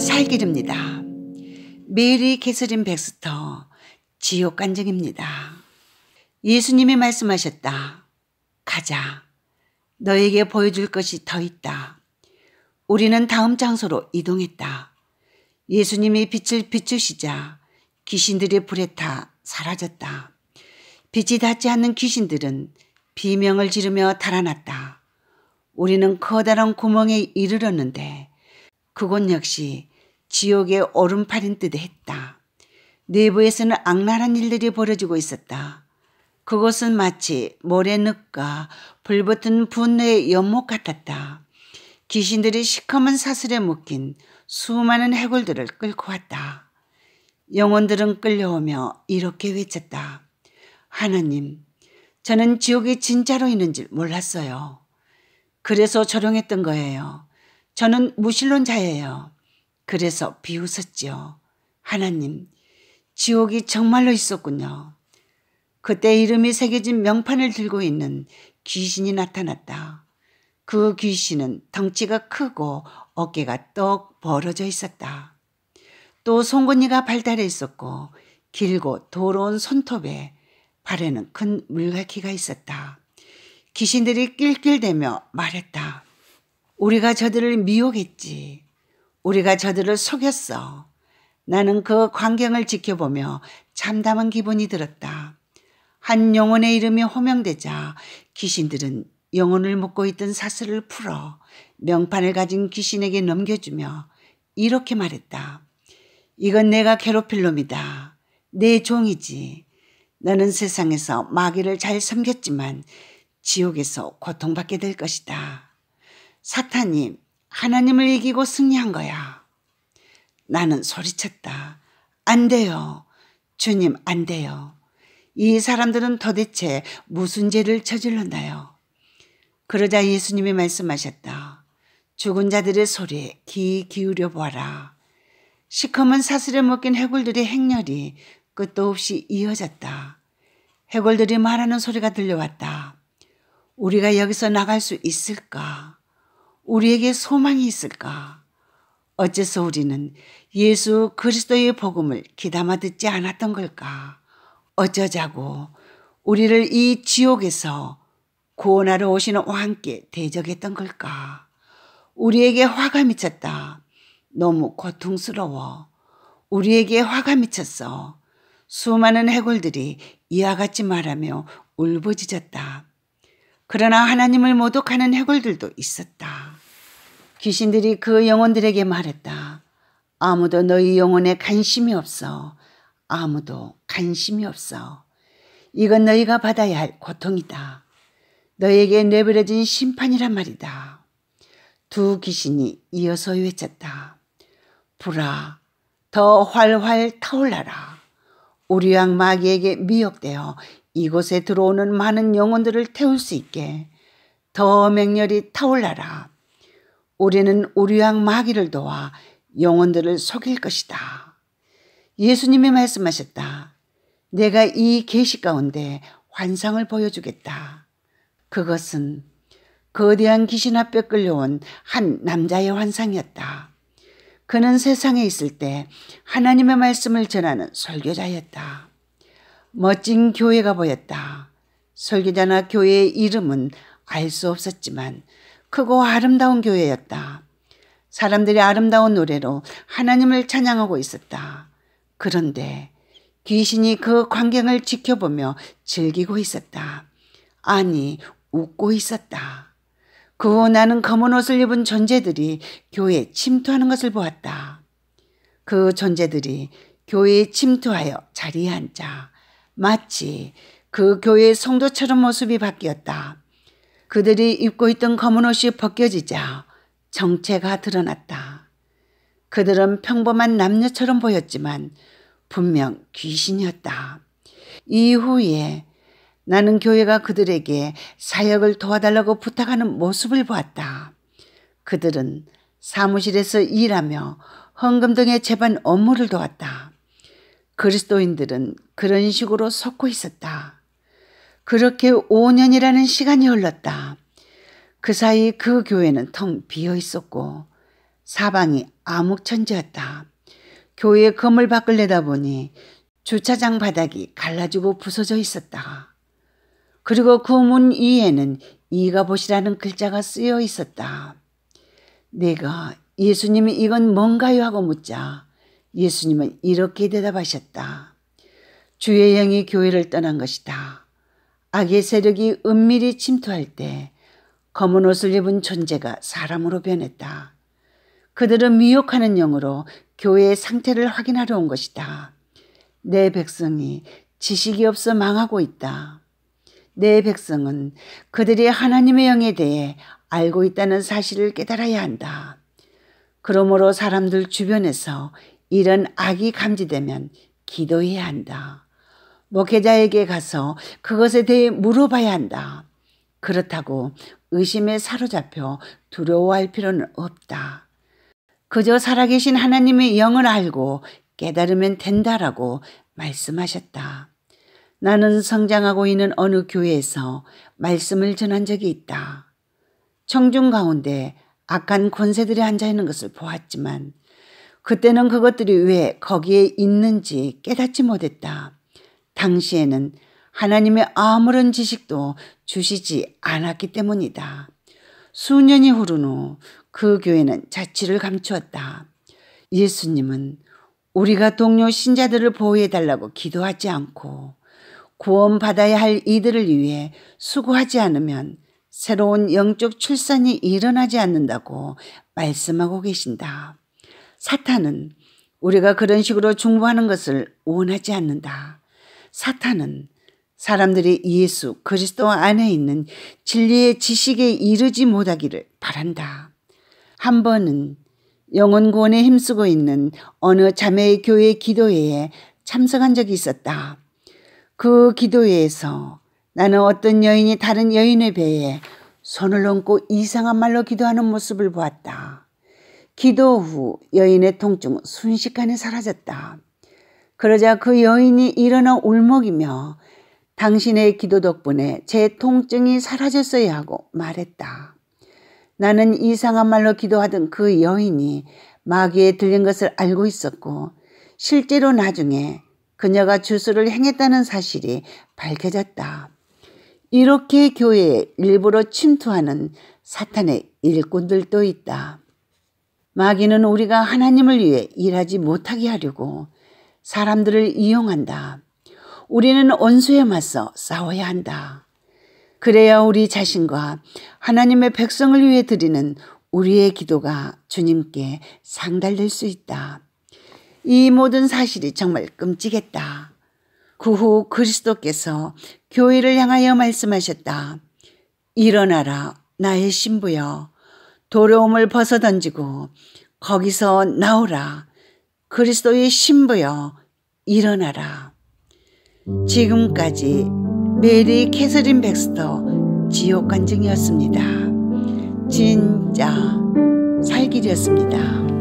살길입니다. 메리 캐서린 백스터 지옥 간증입니다. 예수님이 말씀하셨다. 가자. 너에게 보여줄 것이 더 있다. 우리는 다음 장소로 이동했다. 예수님이 빛을 비추시자 귀신들이 불에 타 사라졌다. 빛이 닿지 않는 귀신들은 비명을 지르며 달아났다. 우리는 커다란 구멍에 이르렀는데 그곳 역시 지옥의 오른팔인 듯 했다. 내부에서는 악랄한 일들이 벌어지고 있었다. 그곳은 마치 모래늪과 불붙은 분노의 연못 같았다. 귀신들이 시커먼 사슬에 묶인 수많은 해골들을 끌고 왔다. 영혼들은 끌려오며 이렇게 외쳤다. 하나님, 저는 지옥이 진짜로 있는 줄 몰랐어요. 그래서 조롱했던 거예요. 저는 무신론자예요. 그래서 비웃었지요. 하나님, 지옥이 정말로 있었군요. 그때 이름이 새겨진 명판을 들고 있는 귀신이 나타났다. 그 귀신은 덩치가 크고 어깨가 떡 벌어져 있었다. 또 송곳니가 발달해 있었고 길고 더러운 손톱에 발에는 큰 물갈퀴가 있었다. 귀신들이 낄낄대며 말했다. 우리가 저들을 미혹했지. 우리가 저들을 속였어. 나는 그 광경을 지켜보며 참담한 기분이 들었다. 한 영혼의 이름이 호명되자 귀신들은 영혼을 묶고 있던 사슬을 풀어 명판을 가진 귀신에게 넘겨주며 이렇게 말했다. 이건 내가 괴롭힐 놈이다. 내 종이지. 너는 세상에서 마귀를 잘 섬겼지만 지옥에서 고통받게 될 것이다. 사탄이 하나님을 이기고 승리한 거야. 나는 소리쳤다. 안 돼요. 주님, 안 돼요. 이 사람들은 도대체 무슨 죄를 저질렀나요? 그러자 예수님이 말씀하셨다. 죽은 자들의 소리에 귀 기울여 보아라. 시커먼 사슬에 묶인 해골들의 행렬이 끝도 없이 이어졌다. 해골들이 말하는 소리가 들려왔다. 우리가 여기서 나갈 수 있을까? 우리에게 소망이 있을까? 어째서 우리는 예수 그리스도의 복음을 기담아 듣지 않았던 걸까? 어쩌자고 우리를 이 지옥에서 구원하러 오시는 왕께 대적했던 걸까? 우리에게 화가 미쳤다. 너무 고통스러워. 우리에게 화가 미쳤어. 수많은 해골들이 이와 같이 말하며 울부짖었다. 그러나 하나님을 모독하는 해골들도 있었다. 귀신들이 그 영혼들에게 말했다. 아무도 너희 영혼에 관심이 없어. 아무도 관심이 없어. 이건 너희가 받아야 할 고통이다. 너에게 내버려진 심판이란 말이다. 두 귀신이 이어서 외쳤다. 불아, 더 활활 타올라라. 우리 왕 마귀에게 미혹되어 이곳에 들어오는 많은 영혼들을 태울 수 있게 더 맹렬히 타올라라. 우리는 우리왕 마귀를 도와 영혼들을 속일 것이다. 예수님이 말씀하셨다. 내가 이 계시 가운데 환상을 보여주겠다. 그것은 거대한 귀신 앞에 끌려온 한 남자의 환상이었다. 그는 세상에 있을 때 하나님의 말씀을 전하는 설교자였다. 멋진 교회가 보였다. 설교자나 교회의 이름은 알 수 없었지만 크고 아름다운 교회였다. 사람들이 아름다운 노래로 하나님을 찬양하고 있었다. 그런데 귀신이 그 광경을 지켜보며 즐기고 있었다. 아니, 웃고 있었다. 그 후 나는 검은 옷을 입은 존재들이 교회에 침투하는 것을 보았다. 그 존재들이 교회에 침투하여 자리에 앉자 마치 그 교회의 성도처럼 모습이 바뀌었다. 그들이 입고 있던 검은 옷이 벗겨지자 정체가 드러났다. 그들은 평범한 남녀처럼 보였지만 분명 귀신이었다. 이후에 나는 교회가 그들에게 사역을 도와달라고 부탁하는 모습을 보았다. 그들은 사무실에서 일하며 헌금 등의 재반 업무를 도왔다. 그리스도인들은 그런 식으로 섞고 있었다. 그렇게 5년이라는 시간이 흘렀다. 그 사이 그 교회는 텅 비어 있었고 사방이 암흑천지였다. 교회 건물 밖을 내다보니 주차장 바닥이 갈라지고 부서져 있었다. 그리고 그 문 위에는 이가봇이라는 글자가 쓰여 있었다. 내가 예수님이 이건 뭔가요 하고 묻자 예수님은 이렇게 대답하셨다. 주의 영이 교회를 떠난 것이다. 악의 세력이 은밀히 침투할 때 검은 옷을 입은 존재가 사람으로 변했다. 그들은 미혹하는 영으로 교회의 상태를 확인하려 온 것이다. 내 백성이 지식이 없어 망하고 있다. 내 백성은 그들이 하나님의 영에 대해 알고 있다는 사실을 깨달아야 한다. 그러므로 사람들 주변에서 이런 악이 감지되면 기도해야 한다. 목회자에게 가서 그것에 대해 물어봐야 한다. 그렇다고 의심에 사로잡혀 두려워할 필요는 없다. 그저 살아계신 하나님의 영을 알고 깨달으면 된다라고 말씀하셨다. 나는 성장하고 있는 어느 교회에서 말씀을 전한 적이 있다. 청중 가운데 악한 권세들이 앉아 있는 것을 보았지만 그때는 그것들이 왜 거기에 있는지 깨닫지 못했다. 당시에는 하나님의 아무런 지식도 주시지 않았기 때문이다. 수년이 흐른 후 그 교회는 자취를 감추었다. 예수님은 우리가 동료 신자들을 보호해달라고 기도하지 않고 구원받아야 할 이들을 위해 수고하지 않으면 새로운 영적 출산이 일어나지 않는다고 말씀하고 계신다. 사탄은 우리가 그런 식으로 중보하는 것을 원하지 않는다. 사탄은 사람들이 예수 그리스도 안에 있는 진리의 지식에 이르지 못하기를 바란다. 한 번은 영혼 구원에 힘쓰고 있는 어느 자매의 교회 기도회에 참석한 적이 있었다. 그 기도회에서 나는 어떤 여인이 다른 여인의 배에 손을 얹고 이상한 말로 기도하는 모습을 보았다. 기도 후 여인의 통증 순식간에 사라졌다. 그러자 그 여인이 일어나 울먹이며 당신의 기도 덕분에 제 통증이 사라졌어야 하고 말했다. 나는 이상한 말로 기도하던 그 여인이 마귀에 들린 것을 알고 있었고 실제로 나중에 그녀가 주술을 행했다는 사실이 밝혀졌다. 이렇게 교회에 일부러 침투하는 사탄의 일꾼들도 있다. 마귀는 우리가 하나님을 위해 일하지 못하게 하려고 사람들을 이용한다. 우리는 원수에 맞서 싸워야 한다. 그래야 우리 자신과 하나님의 백성을 위해 드리는 우리의 기도가 주님께 상달될 수 있다. 이 모든 사실이 정말 끔찍했다. 그 후 그리스도께서 교회를 향하여 말씀하셨다. 일어나라, 나의 신부여. 도려움을 벗어던지고 거기서 나오라. 그리스도의 신부여 일어나라. 지금까지 메리 캐서린 백스터 지옥 간증이었습니다. 진짜 살길이었습니다.